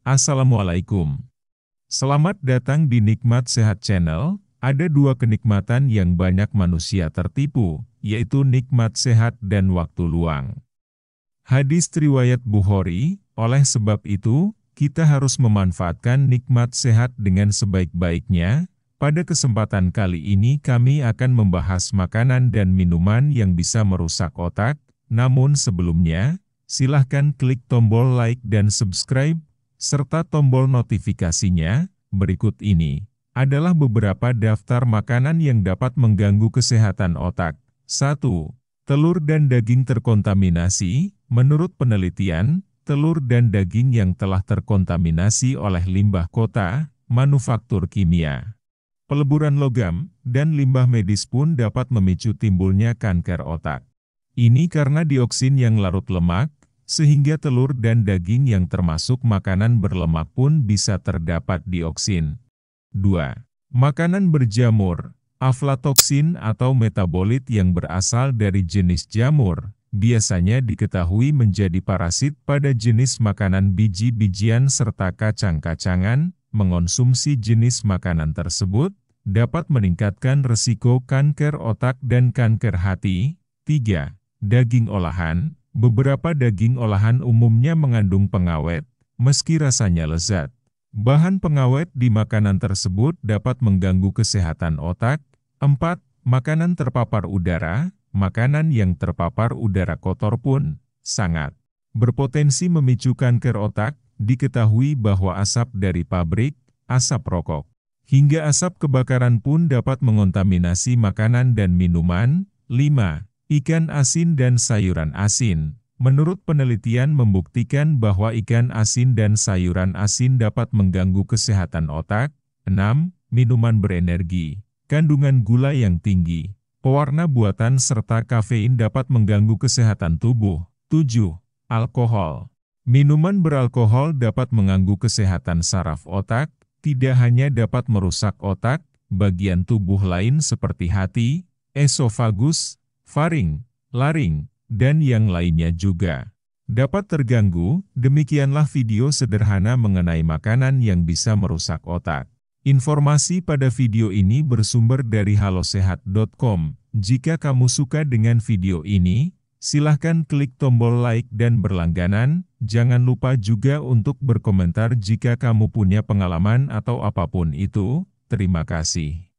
Assalamualaikum. Selamat datang di Nikmat Sehat Channel. Ada dua kenikmatan yang banyak manusia tertipu, yaitu nikmat sehat dan waktu luang. Hadis riwayat Bukhari, oleh sebab itu, kita harus memanfaatkan nikmat sehat dengan sebaik-baiknya. Pada kesempatan kali ini kami akan membahas makanan dan minuman yang bisa merusak otak, namun sebelumnya, silahkan klik tombol like dan subscribe serta tombol notifikasinya. Berikut ini adalah beberapa daftar makanan yang dapat mengganggu kesehatan otak. 1. Telur dan daging terkontaminasi. Menurut penelitian, telur dan daging yang telah terkontaminasi oleh limbah kota, manufaktur kimia, peleburan logam, dan limbah medis pun dapat memicu timbulnya kanker otak. Ini karena dioksin yang larut lemak, sehingga telur dan daging yang termasuk makanan berlemak pun bisa terdapat dioksin. 2. Makanan berjamur Aflatoksin atau metabolit yang berasal dari jenis jamur, biasanya diketahui menjadi parasit pada jenis makanan biji-bijian serta kacang-kacangan, mengonsumsi jenis makanan tersebut, dapat meningkatkan resiko kanker otak dan kanker hati. 3. Daging olahan Beberapa daging olahan umumnya mengandung pengawet, meski rasanya lezat. Bahan pengawet di makanan tersebut dapat mengganggu kesehatan otak. 4. Makanan terpapar udara, makanan yang terpapar udara kotor pun sangat berpotensi memicu kanker otak. Diketahui bahwa asap dari pabrik, asap rokok, hingga asap kebakaran pun dapat mengontaminasi makanan dan minuman. 5. Ikan asin dan sayuran asin Menurut penelitian membuktikan bahwa ikan asin dan sayuran asin dapat mengganggu kesehatan otak. 6. Minuman berenergi. Kandungan gula yang tinggi, pewarna buatan serta kafein dapat mengganggu kesehatan tubuh. 7. Alkohol. Minuman beralkohol dapat mengganggu kesehatan saraf otak, tidak hanya dapat merusak otak, bagian tubuh lain seperti hati, esofagus, faring, laring, dan yang lainnya juga dapat terganggu, demikianlah video sederhana mengenai makanan yang bisa merusak otak. Informasi pada video ini bersumber dari halosehat.com. Jika kamu suka dengan video ini, silahkan klik tombol like dan berlangganan. Jangan lupa juga untuk berkomentar jika kamu punya pengalaman atau apapun itu. Terima kasih.